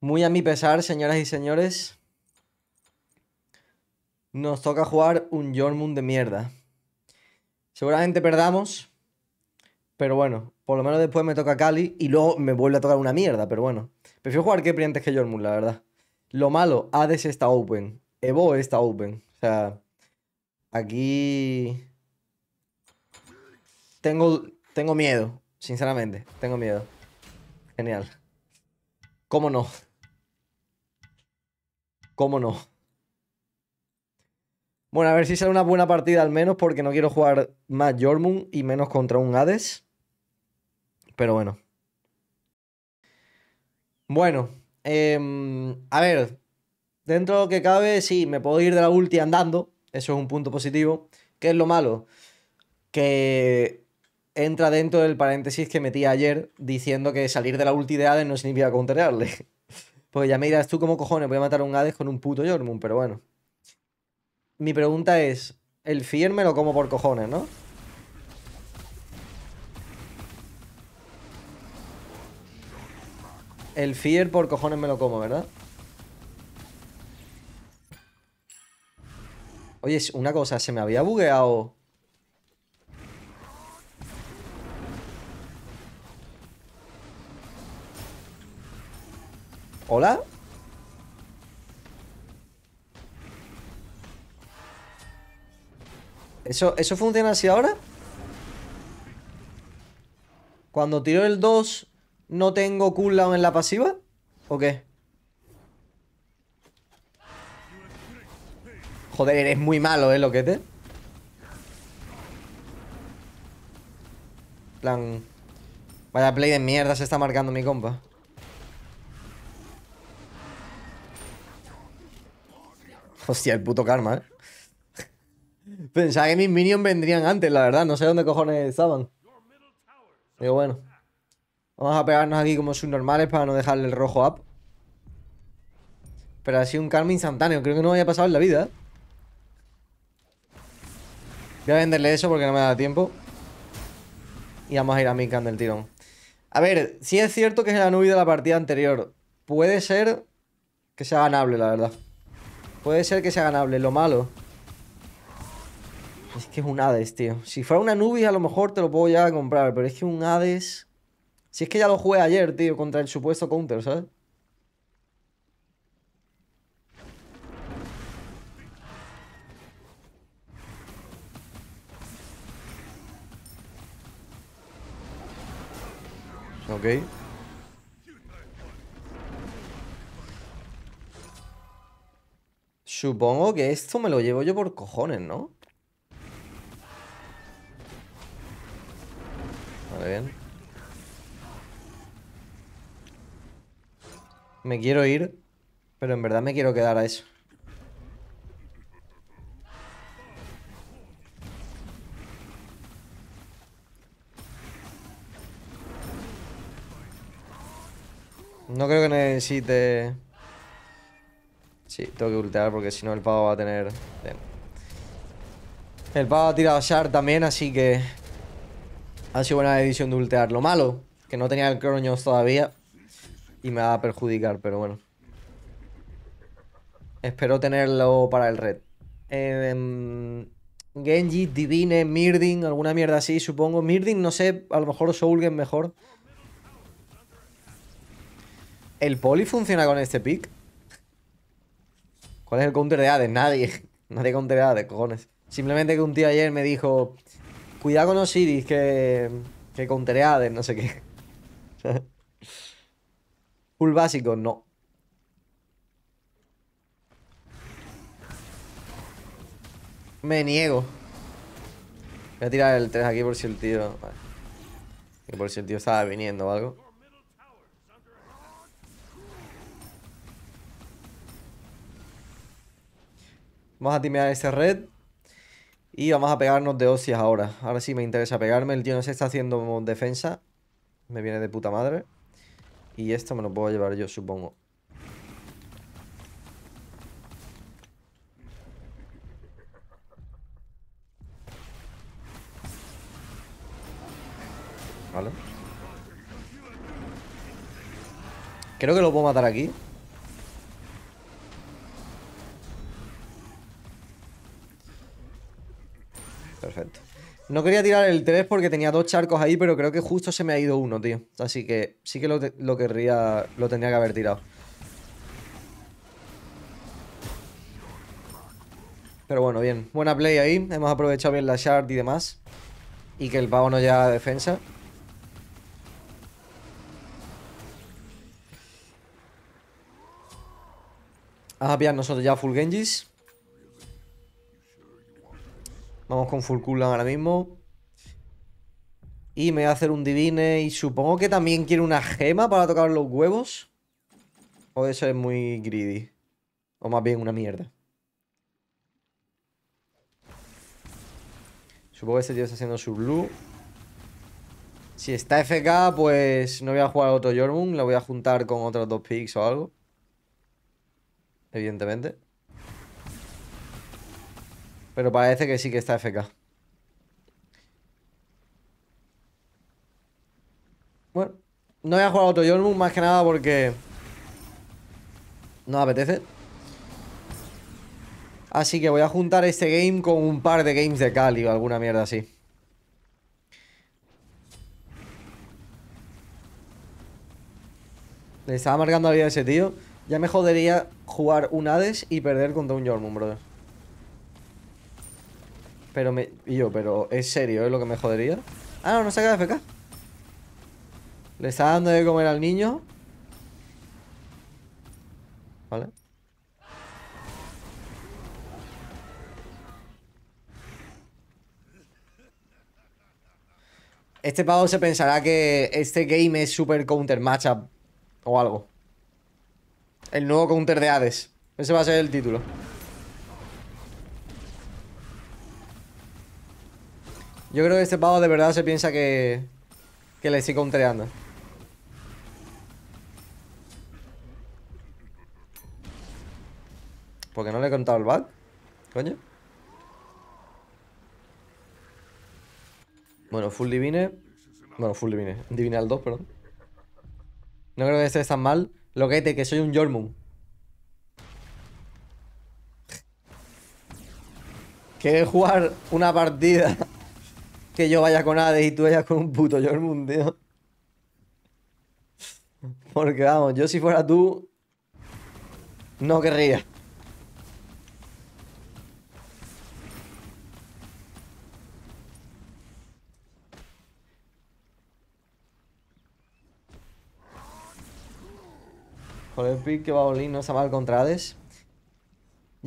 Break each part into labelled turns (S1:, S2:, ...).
S1: Muy a mi pesar, señoras y señores. Nos toca jugar un Jormund de mierda. Seguramente perdamos. Pero bueno, por lo menos después me toca Cali y luego me vuelve a tocar una mierda, pero bueno. Prefiero jugar Kepri antes que Jormund, la verdad. Lo malo, Hades está open. Evo está open. O sea, aquí... Tengo, tengo miedo, sinceramente. Tengo miedo. Genial. ¿Cómo no? ¿Cómo no? Bueno, a ver si sale una buena partida al menos, porque no quiero jugar más Jormun y menos contra un Hades. Pero bueno. Bueno, em, a ver. Dentro de que cabe, sí, me puedo ir de la ulti andando. Eso es un punto positivo. ¿Qué es lo malo? Que entra dentro del paréntesis que metí ayer diciendo que salir de la ulti de Hades no significa contrarle. Pues ya me dirás tú cómo cojones voy a matar a un Hades con un puto Jormun, pero bueno. Mi pregunta es, el Fier me lo como por cojones, ¿no? El Fier por cojones me lo como, ¿verdad? Oye, una cosa, se me había bugueado ¿Hola? ¿Eso, ¿Eso funciona así ahora? Cuando tiro el 2 ¿No tengo cooldown en la pasiva? ¿O qué? Joder, eres muy malo, ¿eh, loquete? Plan... Vaya play de mierda se está marcando mi compa Hostia, el puto karma, ¿eh? Pensaba que mis minions vendrían antes, la verdad. No sé dónde cojones estaban. Pero bueno. Vamos a pegarnos aquí como subnormales para no dejarle el rojo up. Pero ha sido un karma instantáneo. Creo que no me había pasado en la vida. ¿eh? Voy a venderle eso porque no me da tiempo. Y vamos a ir a Minkan del tirón. A ver, si es cierto que es la nube de la partida anterior. Puede ser que sea ganable, la verdad. Puede ser que sea ganable, lo malo. Es que es un Hades, tío. Si fuera una Nubis, a lo mejor te lo puedo ya comprar. Pero es que un Hades... Si es que ya lo jugué ayer, tío, contra el supuesto counter, ¿sabes? Ok. Supongo que esto me lo llevo yo por cojones, ¿no? Vale, bien. Me quiero ir, pero en verdad me quiero quedar a eso. No creo que necesite... Sí, tengo que ultear porque si no el pavo va a tener... El pavo ha tirado Shard también, así que... Ha sido buena decisión de ultear. Lo malo, que no tenía el Cronos todavía. Y me va a perjudicar, pero bueno. Espero tenerlo para el red. Em, Genji, Divine, Mirding alguna mierda así, supongo. Mirding no sé, a lo mejor Soulgen mejor. ¿El poli funciona con este pick? ¿Cuál es el counter de Hades? Nadie. Nadie counter de cojones. Simplemente que un tío ayer me dijo, cuidado con Osiris, que, que counteré Hades, no sé qué. Full básico, no. Me niego. Voy a tirar el 3 aquí por si el tío... Por si el tío estaba viniendo o algo. Vamos a timear este red. Y vamos a pegarnos de hostias ahora. Ahora sí me interesa pegarme. El tío no se está haciendo defensa. Me viene de puta madre. Y esto me lo puedo llevar yo, supongo. Vale. Creo que lo puedo matar aquí. No quería tirar el 3 porque tenía dos charcos ahí, pero creo que justo se me ha ido uno, tío. Así que sí que lo, querría, lo tendría que haber tirado. Pero bueno, bien. Buena play ahí. Hemos aprovechado bien la shard y demás. Y que el pavo no llega a defensa. Vamos a pillar nosotros ya full Genjis. Vamos con full ahora mismo. Y me voy a hacer un divine y supongo que también quiere una gema para tocar los huevos. Puede ser muy greedy. O más bien una mierda. Supongo que este tío está haciendo su blue. Si está FK, pues no voy a jugar otro Jormun. La voy a juntar con otros dos picks o algo. Evidentemente. Pero parece que sí que está FK. Bueno, no voy a jugar otro más que nada porque no apetece. Así que voy a juntar este game con un par de games de Cali o alguna mierda así. Le estaba marcando la vida a ese tío. Ya me jodería jugar un Hades y perder contra un Jormun, brother. Pero yo, pero ¿es serio es eh, lo que me jodería? Ah, no, no se ha quedado FK. Le está dando de comer al niño. Vale. Este pavo se pensará que este game es super counter matchup o algo. El nuevo counter de Hades. Ese va a ser el título. Yo creo que este pavo de verdad se piensa que, que le estoy ¿Por Porque no le he contado el bug? coño. Bueno, full divine. Bueno, full divine. Divine al 2, perdón. No creo que esté tan mal. Lo que que soy un Jormun. Que jugar una partida que yo vaya con Hades y tú vayas con un puto Jormund, tío. Porque vamos, yo si fuera tú, no querría. Joder, pick que va a no está mal contra Hades.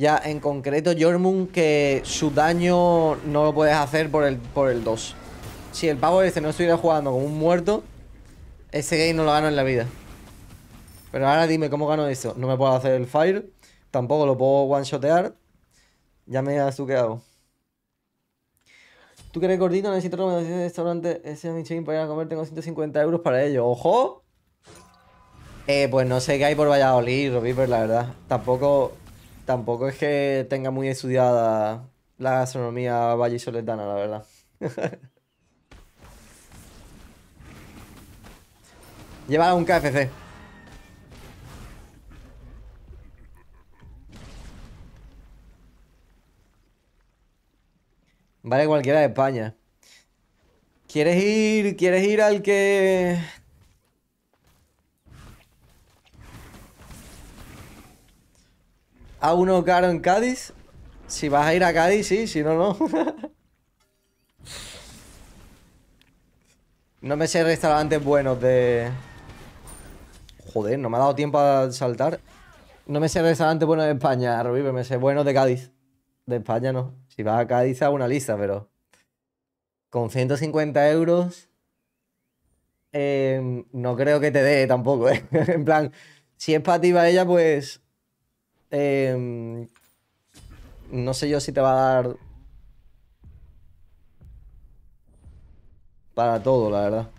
S1: Ya, en concreto, Jormun, que su daño no lo puedes hacer por el, por el 2. Si el pavo este no estuviera jugando como un muerto, ese game no lo gano en la vida. Pero ahora dime, ¿cómo gano eso? No me puedo hacer el fire, tampoco lo puedo one-shotear. Ya me suqueado. tú qué hago. ¿Tú gordito? Necesito recomendaciones de restaurante ese mi chain para ir a comer. Tengo 150 euros para ello. ¡Ojo! Eh, pues no sé qué hay por Valladolid, Robiper, la verdad. Tampoco tampoco es que tenga muy estudiada la gastronomía valle la verdad. Lleva un KFC. Vale cualquiera de España. ¿Quieres ir, ¿Quieres ir al que A uno caro en Cádiz. Si vas a ir a Cádiz, sí, si no, no. no me sé restaurantes buenos de... Joder, no me ha dado tiempo a saltar. No me sé restaurantes buenos de España, Rubí, pero me sé buenos de Cádiz. De España no. Si vas a Cádiz, hago una lista, pero... Con 150 euros... Em, no creo que te dé tampoco, ¿eh? en plan, si es para ti, va ella, pues Em, no sé yo si te va a dar... Para todo, la verdad.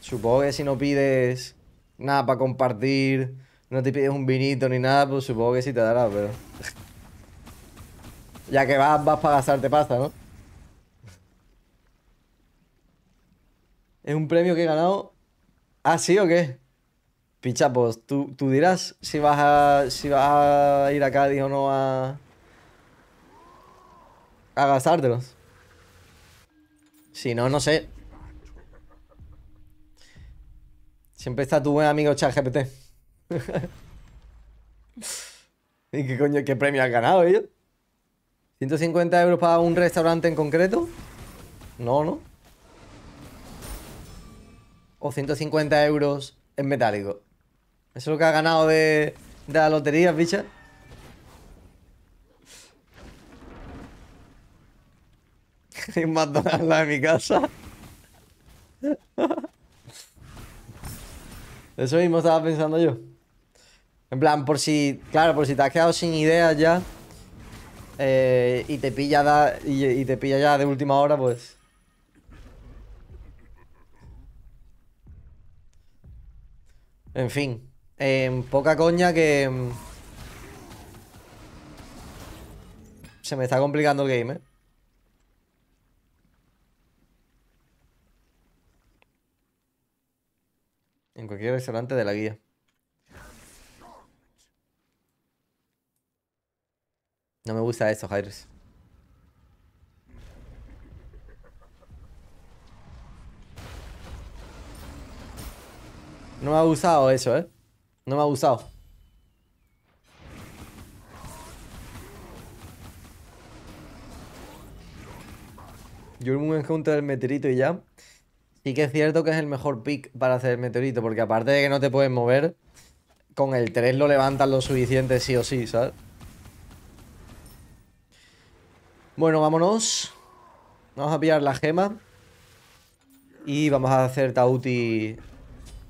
S1: Supongo que si no pides nada para compartir, no te pides un vinito ni nada, pues supongo que sí te dará, pero... ya que vas, vas para gastarte pasta, ¿no? es un premio que he ganado... ¿Ah, sí o qué? Pichapos, pues, ¿tú, dirás si vas, a, si vas a ir a Cádiz o no a, gastártelos. Si no, no sé. Siempre está tu buen amigo GPT. ¿Y qué coño, qué premio has ganado, ellos? ¿150 euros para un restaurante en concreto? No, ¿no? ¿O 150 euros en metálico? Eso es lo que ha ganado de, de la lotería, bicha. Qué un la de mi casa. Eso mismo estaba pensando yo. En plan, por si. Claro, por si te has quedado sin ideas ya. Eh, y te pilla y te pilla ya de última hora, pues. En fin. En em, poca coña que... Em, se me está complicando el game, ¿eh? En cualquier restaurante de la guía. No me gusta eso, Jairus. No me ha gustado eso, ¿eh? No me ha gustado Yo un contra el meteorito y ya. Sí que es cierto que es el mejor pick para hacer el meteorito, porque aparte de que no te puedes mover, con el 3 lo levantas lo suficiente sí o sí, ¿sabes? Bueno, vámonos. Vamos a pillar la gema. Y vamos a hacer Tauti...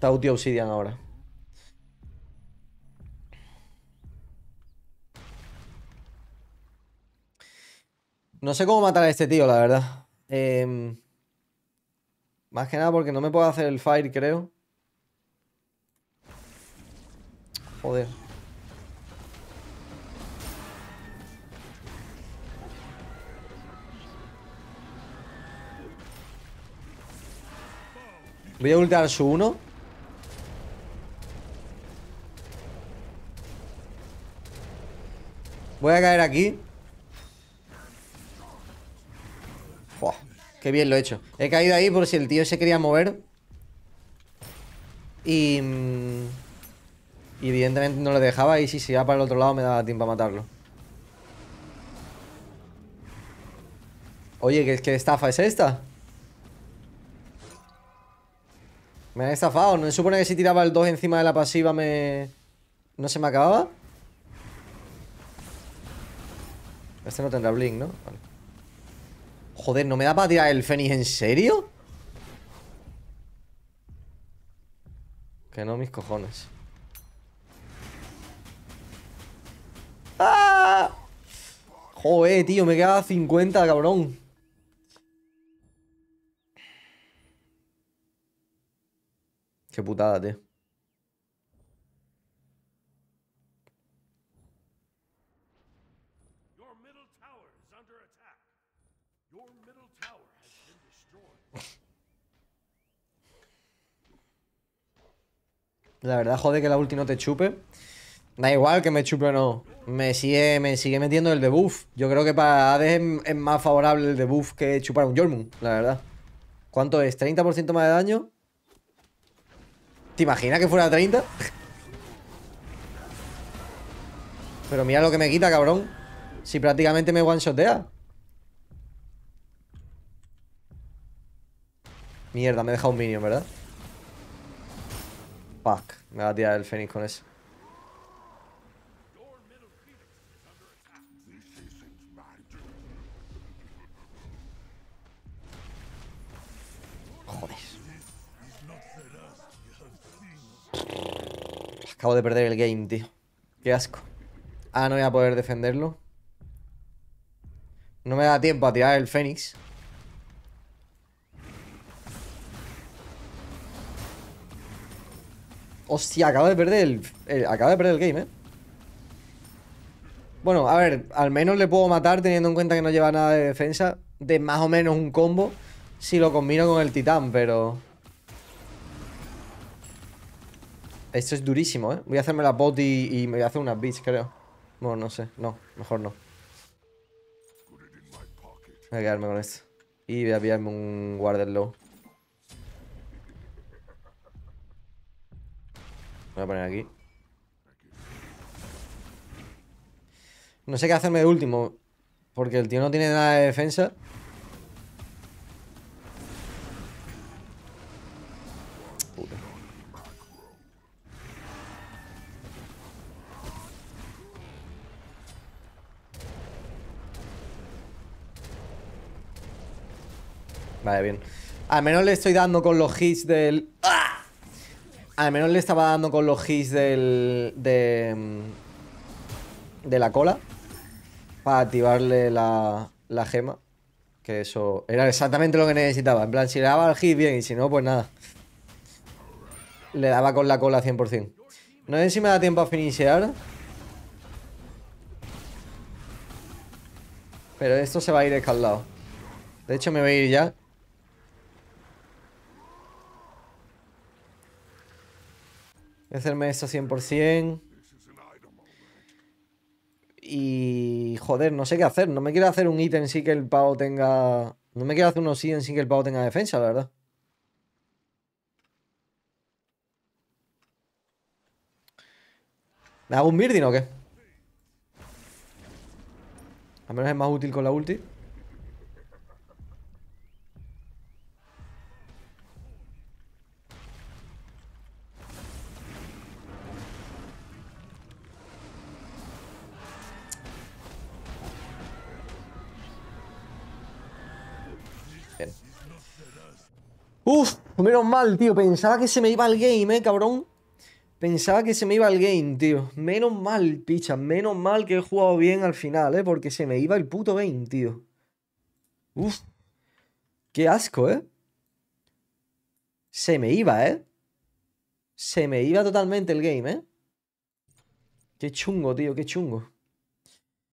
S1: Tauti Obsidian ahora. No sé cómo matar a este tío, la verdad. Em, más que nada porque no me puedo hacer el fire, creo. Joder. Voy a ultar su 1 Voy a caer aquí Qué bien lo he hecho. He caído ahí por si el tío se quería mover. Y... Mm, evidentemente no lo dejaba y si se iba para el otro lado me daba tiempo a matarlo. Oye, ¿qué, estafa es esta? Me han estafado. ¿No se supone que si tiraba el 2 encima de la pasiva me... ¿No se me acababa? Este no tendrá blink, ¿no? Vale. Joder, ¿no me da para tirar el Fénix en serio? Que no, mis cojones. ¡Ah! Joder, tío, me queda 50, cabrón. Qué putada, tío. La verdad, jode que la ulti no te chupe. Da igual que me chupe o no. Me sigue, me sigue metiendo el debuff. Yo creo que para AD es, más favorable el debuff que chupar un Jormun, la verdad. ¿Cuánto es? ¿30% más de daño? ¿Te imaginas que fuera 30? Pero mira lo que me quita, cabrón. Si prácticamente me one-shotea. Mierda, me he dejado un minion, ¿verdad? Fuck. Me va a tirar el Fénix con eso. Joder. Acabo de perder el game, tío. Qué asco. Ah, no voy a poder defenderlo. No me da tiempo a tirar el Fénix. Hostia, acabo de perder el, eh, Acabo de perder el game, eh Bueno, a ver, al menos le puedo matar Teniendo en cuenta que no lleva nada de defensa De más o menos un combo Si lo combino con el titán, pero Esto es durísimo, eh Voy a hacerme la bot y, me voy a hacer unas beats, creo Bueno, no sé, no, mejor no Voy a quedarme con esto Y voy a pillarme un guarder low Voy a poner aquí. No sé qué hacerme de último. Porque el tío no tiene nada de defensa. Vale, bien. Al menos le estoy dando con los hits del... Al menos le estaba dando con los hits del, mm, de, la cola para activarle la, la gema. Que eso era exactamente lo que necesitaba. En plan, si le daba el hit, bien, y si no, pues nada. Le daba con la cola 100%. No sé si me da tiempo a finisear. Pero esto se va a ir escaldado. De hecho, me voy a ir ya. Hacerme esto 100%. Y joder, no sé qué hacer. No me quiero hacer un ítem Sin que el pavo tenga... No me quiero hacer unos ítems sin que el pavo tenga defensa, la verdad. ¿Me hago un Mirdin o qué? Al menos es más útil con la ulti. Uf, menos mal, tío. Pensaba que se me iba el game, eh, cabrón. Pensaba que se me iba el game, tío. Menos mal, picha. Menos mal que he jugado bien al final, eh. Porque se me iba el puto game, tío. Uf. Qué asco, eh. Se me iba, eh. Se me iba totalmente el game, eh. Qué chungo, tío. Qué chungo.